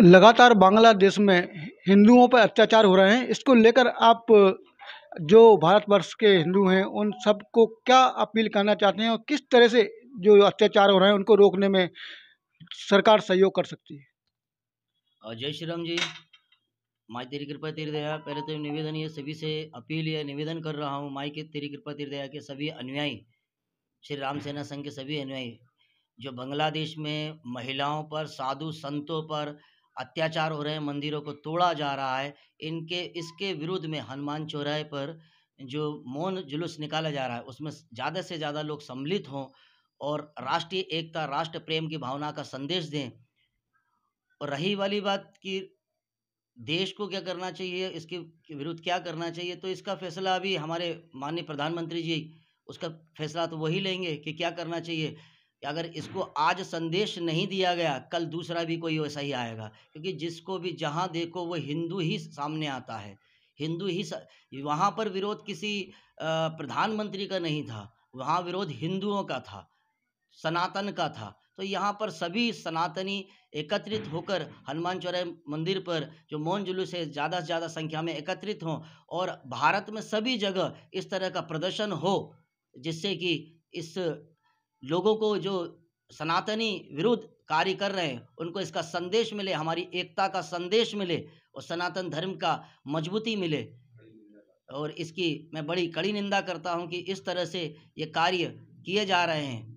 लगातार बांग्लादेश में हिंदुओं पर अत्याचार हो रहे हैं इसको लेकर आप जो भारतवर्ष के हिंदू हैं उन सबको क्या अपील करना चाहते हैं और किस तरह से जो अत्याचार हो रहे हैं उनको रोकने में सरकार सहयोग कर सकती है जय श्री राम जी माई तेरी कृपा तेरी दया पहले तो निवेदन ये सभी से अपील या निवेदन कर रहा हूँ माई के तेरी कृपा तेरी दया के सभी अनुयायी श्री राम सेना संघ के सभी अनुयायी जो बांग्लादेश में महिलाओं पर साधु संतों पर अत्याचार हो रहे हैं मंदिरों को तोड़ा जा रहा है इनके इसके विरुद्ध में हनुमान चौराहे पर जो मौन जुलूस निकाला जा रहा है उसमें ज़्यादा से ज़्यादा लोग सम्मिलित हों और राष्ट्रीय एकता राष्ट्र प्रेम की भावना का संदेश दें और रही वाली बात कि देश को क्या करना चाहिए इसके विरुद्ध क्या करना चाहिए तो इसका फैसला अभी हमारे माननीय प्रधानमंत्री जी उसका फैसला तो वही लेंगे कि क्या करना चाहिए कि अगर इसको आज संदेश नहीं दिया गया कल दूसरा भी कोई वैसा ही आएगा क्योंकि जिसको भी जहाँ देखो वो हिंदू ही सामने आता है हिंदू ही वहाँ पर विरोध किसी प्रधानमंत्री का नहीं था वहाँ विरोध हिंदुओं का था सनातन का था तो यहाँ पर सभी सनातनी एकत्रित होकर हनुमान चौराहे मंदिर पर जो मौन जुलूस है ज़्यादा से ज़्यादा संख्या में एकत्रित हों और भारत में सभी जगह इस तरह का प्रदर्शन हो जिससे कि इस लोगों को जो सनातनी विरुद्ध कार्य कर रहे हैं उनको इसका संदेश मिले हमारी एकता का संदेश मिले और सनातन धर्म का मजबूती मिले और इसकी मैं बड़ी कड़ी निंदा करता हूं कि इस तरह से ये कार्य किए जा रहे हैं